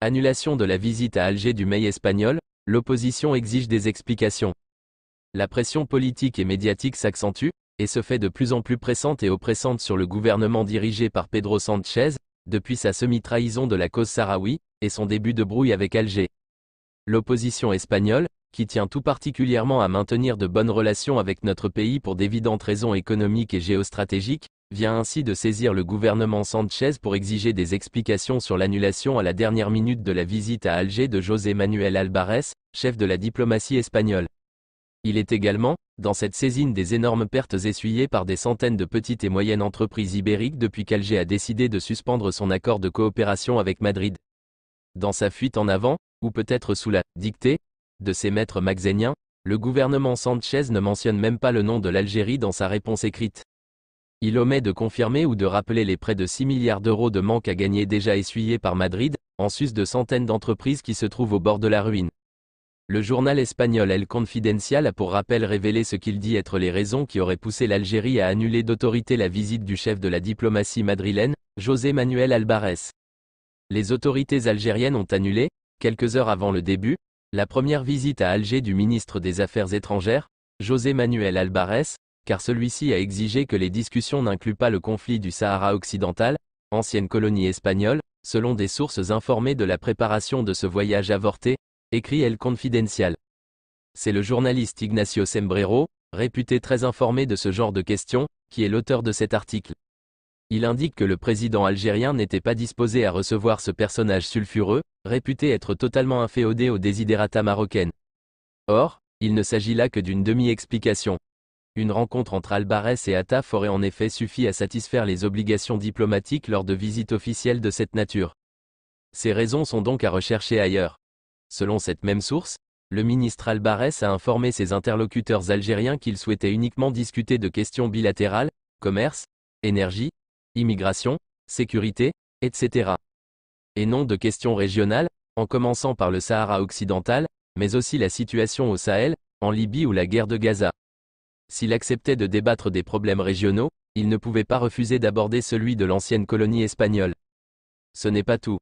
Annulation de la visite à Alger du mail espagnol, l'opposition exige des explications. La pression politique et médiatique s'accentue, et se fait de plus en plus pressante et oppressante sur le gouvernement dirigé par Pedro Sanchez, depuis sa semi-trahison de la cause sahraoui, et son début de brouille avec Alger. L'opposition espagnole, qui tient tout particulièrement à maintenir de bonnes relations avec notre pays pour d'évidentes raisons économiques et géostratégiques, vient ainsi de saisir le gouvernement Sanchez pour exiger des explications sur l'annulation à la dernière minute de la visite à Alger de José Manuel Alvarez, chef de la diplomatie espagnole. Il est également, dans cette saisine des énormes pertes essuyées par des centaines de petites et moyennes entreprises ibériques depuis qu'Alger a décidé de suspendre son accord de coopération avec Madrid. Dans sa fuite en avant, ou peut-être sous la dictée de ses maîtres maxéniens, le gouvernement Sanchez ne mentionne même pas le nom de l'Algérie dans sa réponse écrite. Il omet de confirmer ou de rappeler les près de 6 milliards d'euros de manque à gagner déjà essuyés par Madrid, en sus de centaines d'entreprises qui se trouvent au bord de la ruine. Le journal espagnol El Confidencial a pour rappel révélé ce qu'il dit être les raisons qui auraient poussé l'Algérie à annuler d'autorité la visite du chef de la diplomatie madrilène, José Manuel Albares. Les autorités algériennes ont annulé, quelques heures avant le début, la première visite à Alger du ministre des Affaires étrangères, José Manuel Albares, car celui-ci a exigé que les discussions n'incluent pas le conflit du Sahara occidental, ancienne colonie espagnole, selon des sources informées de la préparation de ce voyage avorté, écrit El Confidencial. C'est le journaliste Ignacio Sembrero, réputé très informé de ce genre de questions, qui est l'auteur de cet article. Il indique que le président algérien n'était pas disposé à recevoir ce personnage sulfureux, réputé être totalement inféodé aux désidérata marocaines. Or, il ne s'agit là que d'une demi-explication. Une rencontre entre Albarès et Ataf aurait en effet suffi à satisfaire les obligations diplomatiques lors de visites officielles de cette nature. Ces raisons sont donc à rechercher ailleurs. Selon cette même source, le ministre Albarès a informé ses interlocuteurs algériens qu'il souhaitait uniquement discuter de questions bilatérales, commerce, énergie, immigration, sécurité, etc. Et non de questions régionales, en commençant par le Sahara occidental, mais aussi la situation au Sahel, en Libye ou la guerre de Gaza. S'il acceptait de débattre des problèmes régionaux, il ne pouvait pas refuser d'aborder celui de l'ancienne colonie espagnole. Ce n'est pas tout.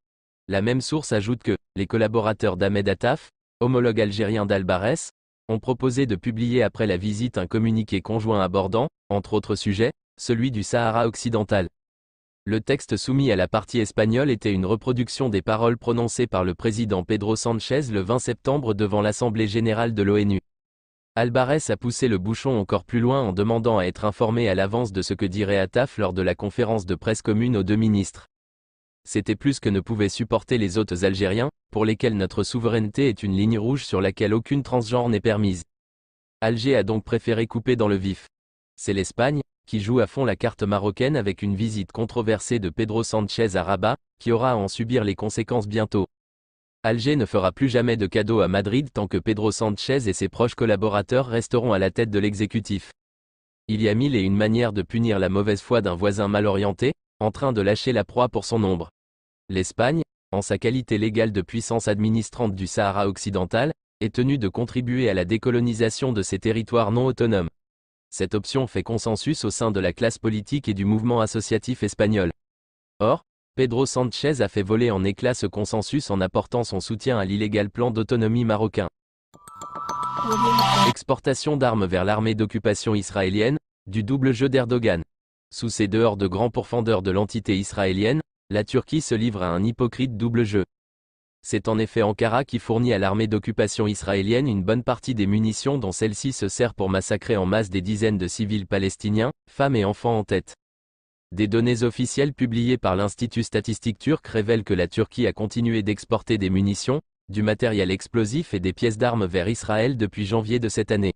La même source ajoute que, les collaborateurs d'Ahmed Ataf, homologue algérien d'Albarès, ont proposé de publier après la visite un communiqué conjoint abordant, entre autres sujets, celui du Sahara occidental. Le texte soumis à la partie espagnole était une reproduction des paroles prononcées par le président Pedro Sanchez le 20 septembre devant l'Assemblée générale de l'ONU. Alvarez a poussé le bouchon encore plus loin en demandant à être informé à l'avance de ce que dirait Ataf lors de la conférence de presse commune aux deux ministres. C'était plus que ne pouvaient supporter les hôtes algériens, pour lesquels notre souveraineté est une ligne rouge sur laquelle aucune transgenre n'est permise. Alger a donc préféré couper dans le vif. C'est l'Espagne, qui joue à fond la carte marocaine avec une visite controversée de Pedro Sanchez à Rabat, qui aura à en subir les conséquences bientôt. Alger ne fera plus jamais de cadeaux à Madrid tant que Pedro Sanchez et ses proches collaborateurs resteront à la tête de l'exécutif. Il y a mille et une manières de punir la mauvaise foi d'un voisin mal orienté, en train de lâcher la proie pour son ombre. L'Espagne, en sa qualité légale de puissance administrante du Sahara occidental, est tenue de contribuer à la décolonisation de ses territoires non autonomes cette option fait consensus au sein de la classe politique et du mouvement associatif espagnol. Or, Pedro Sanchez a fait voler en éclat ce consensus en apportant son soutien à l'illégal plan d'autonomie marocain. Exportation d'armes vers l'armée d'occupation israélienne, du double jeu d'Erdogan. Sous ses dehors de grands pourfendeurs de l'entité israélienne, la Turquie se livre à un hypocrite double jeu. C'est en effet Ankara qui fournit à l'armée d'occupation israélienne une bonne partie des munitions dont celle-ci se sert pour massacrer en masse des dizaines de civils palestiniens, femmes et enfants en tête. Des données officielles publiées par l'Institut statistique turc révèlent que la Turquie a continué d'exporter des munitions, du matériel explosif et des pièces d'armes vers Israël depuis janvier de cette année.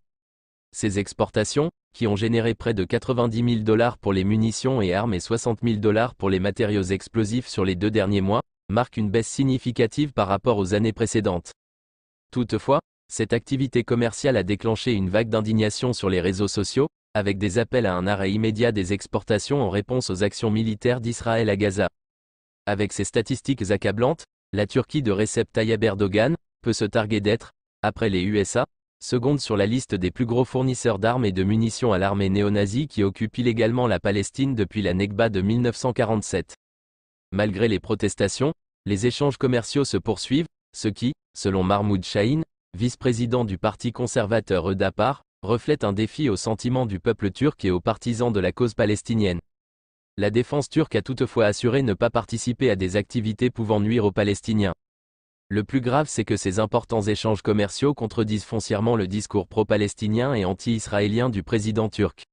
Ces exportations, qui ont généré près de 90 000 dollars pour les munitions et armes et 60 000 dollars pour les matériaux explosifs sur les deux derniers mois, marque une baisse significative par rapport aux années précédentes. Toutefois, cette activité commerciale a déclenché une vague d'indignation sur les réseaux sociaux, avec des appels à un arrêt immédiat des exportations en réponse aux actions militaires d'Israël à Gaza. Avec ces statistiques accablantes, la Turquie de Recep Tayyip Erdogan peut se targuer d'être, après les USA, seconde sur la liste des plus gros fournisseurs d'armes et de munitions à l'armée néo-nazie qui occupe illégalement la Palestine depuis la Nekba de 1947. Malgré les protestations, les échanges commerciaux se poursuivent, ce qui, selon Mahmoud Shahin, vice-président du parti conservateur EDAPAR, reflète un défi aux sentiments du peuple turc et aux partisans de la cause palestinienne. La défense turque a toutefois assuré ne pas participer à des activités pouvant nuire aux Palestiniens. Le plus grave c'est que ces importants échanges commerciaux contredisent foncièrement le discours pro-palestinien et anti-israélien du président turc.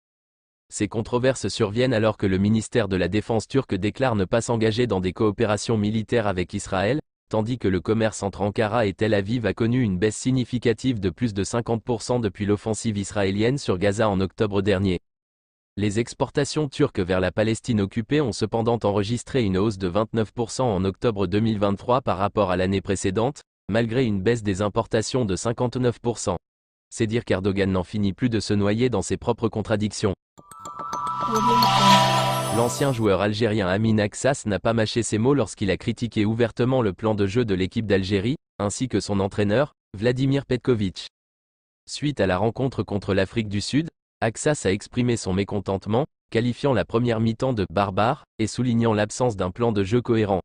Ces controverses surviennent alors que le ministère de la Défense turc déclare ne pas s'engager dans des coopérations militaires avec Israël, tandis que le commerce entre Ankara et Tel Aviv a connu une baisse significative de plus de 50% depuis l'offensive israélienne sur Gaza en octobre dernier. Les exportations turques vers la Palestine occupée ont cependant enregistré une hausse de 29% en octobre 2023 par rapport à l'année précédente, malgré une baisse des importations de 59%. C'est dire qu'Erdogan n'en finit plus de se noyer dans ses propres contradictions. L'ancien joueur algérien Amin Aksas n'a pas mâché ses mots lorsqu'il a critiqué ouvertement le plan de jeu de l'équipe d'Algérie, ainsi que son entraîneur, Vladimir Petkovic. Suite à la rencontre contre l'Afrique du Sud, Aksas a exprimé son mécontentement, qualifiant la première mi-temps de barbare et soulignant l'absence d'un plan de jeu cohérent.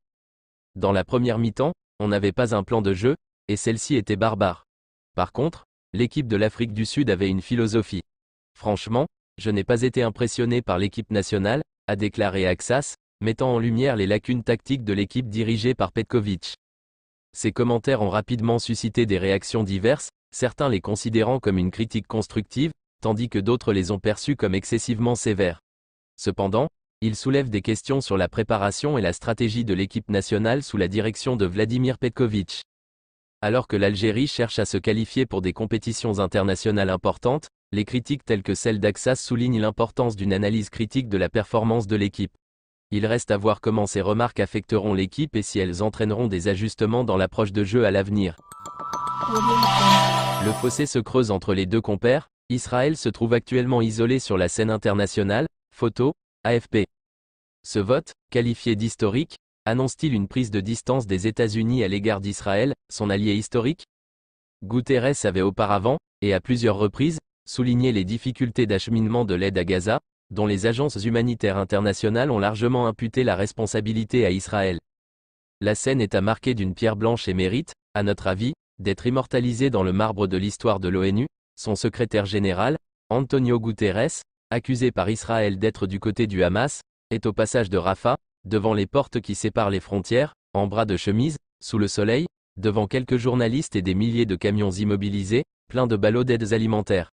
Dans la première mi-temps, on n'avait pas un plan de jeu, et celle-ci était barbare. Par contre, l'équipe de l'Afrique du Sud avait une philosophie. Franchement, je n'ai pas été impressionné par l'équipe nationale, a déclaré Axas, mettant en lumière les lacunes tactiques de l'équipe dirigée par Petkovic. Ces commentaires ont rapidement suscité des réactions diverses, certains les considérant comme une critique constructive, tandis que d'autres les ont perçus comme excessivement sévères. Cependant, ils soulèvent des questions sur la préparation et la stratégie de l'équipe nationale sous la direction de Vladimir Petkovic. Alors que l'Algérie cherche à se qualifier pour des compétitions internationales importantes, les critiques telles que celles d'Axas soulignent l'importance d'une analyse critique de la performance de l'équipe. Il reste à voir comment ces remarques affecteront l'équipe et si elles entraîneront des ajustements dans l'approche de jeu à l'avenir. Le fossé se creuse entre les deux compères, Israël se trouve actuellement isolé sur la scène internationale, photo, AFP. Ce vote, qualifié d'historique, annonce-t-il une prise de distance des États-Unis à l'égard d'Israël, son allié historique Guterres avait auparavant, et à plusieurs reprises, souligner les difficultés d'acheminement de l'aide à Gaza, dont les agences humanitaires internationales ont largement imputé la responsabilité à Israël. La scène est à marquer d'une pierre blanche et mérite, à notre avis, d'être immortalisée dans le marbre de l'histoire de l'ONU, son secrétaire général, Antonio Guterres, accusé par Israël d'être du côté du Hamas, est au passage de Rafah, devant les portes qui séparent les frontières, en bras de chemise, sous le soleil, devant quelques journalistes et des milliers de camions immobilisés, pleins de ballots d'aides alimentaires.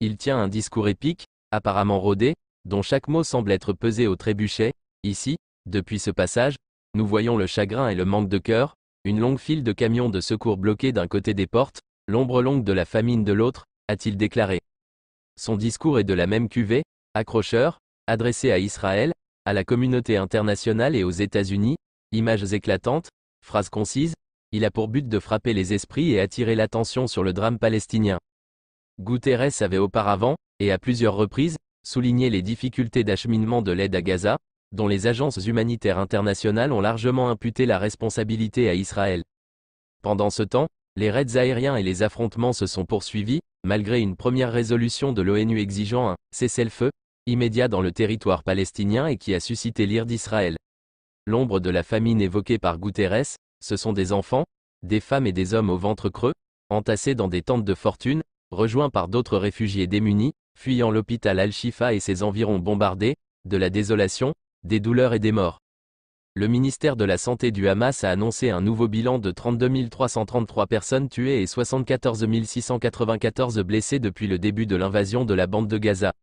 Il tient un discours épique, apparemment rodé, dont chaque mot semble être pesé au trébuchet. Ici, depuis ce passage, nous voyons le chagrin et le manque de cœur, une longue file de camions de secours bloqués d'un côté des portes, l'ombre longue de la famine de l'autre, a-t-il déclaré. Son discours est de la même cuvée, accrocheur, adressé à Israël, à la communauté internationale et aux États-Unis, images éclatantes, phrases concises, il a pour but de frapper les esprits et attirer l'attention sur le drame palestinien. Guterres avait auparavant, et à plusieurs reprises, souligné les difficultés d'acheminement de l'aide à Gaza, dont les agences humanitaires internationales ont largement imputé la responsabilité à Israël. Pendant ce temps, les raids aériens et les affrontements se sont poursuivis, malgré une première résolution de l'ONU exigeant un cessez-le-feu immédiat dans le territoire palestinien et qui a suscité l'ire d'Israël. L'ombre de la famine évoquée par Guterres, ce sont des enfants, des femmes et des hommes au ventre creux, entassés dans des tentes de fortune, rejoint par d'autres réfugiés démunis, fuyant l'hôpital Al-Shifa et ses environs bombardés, de la désolation, des douleurs et des morts. Le ministère de la Santé du Hamas a annoncé un nouveau bilan de 32 333 personnes tuées et 74 694 blessées depuis le début de l'invasion de la bande de Gaza.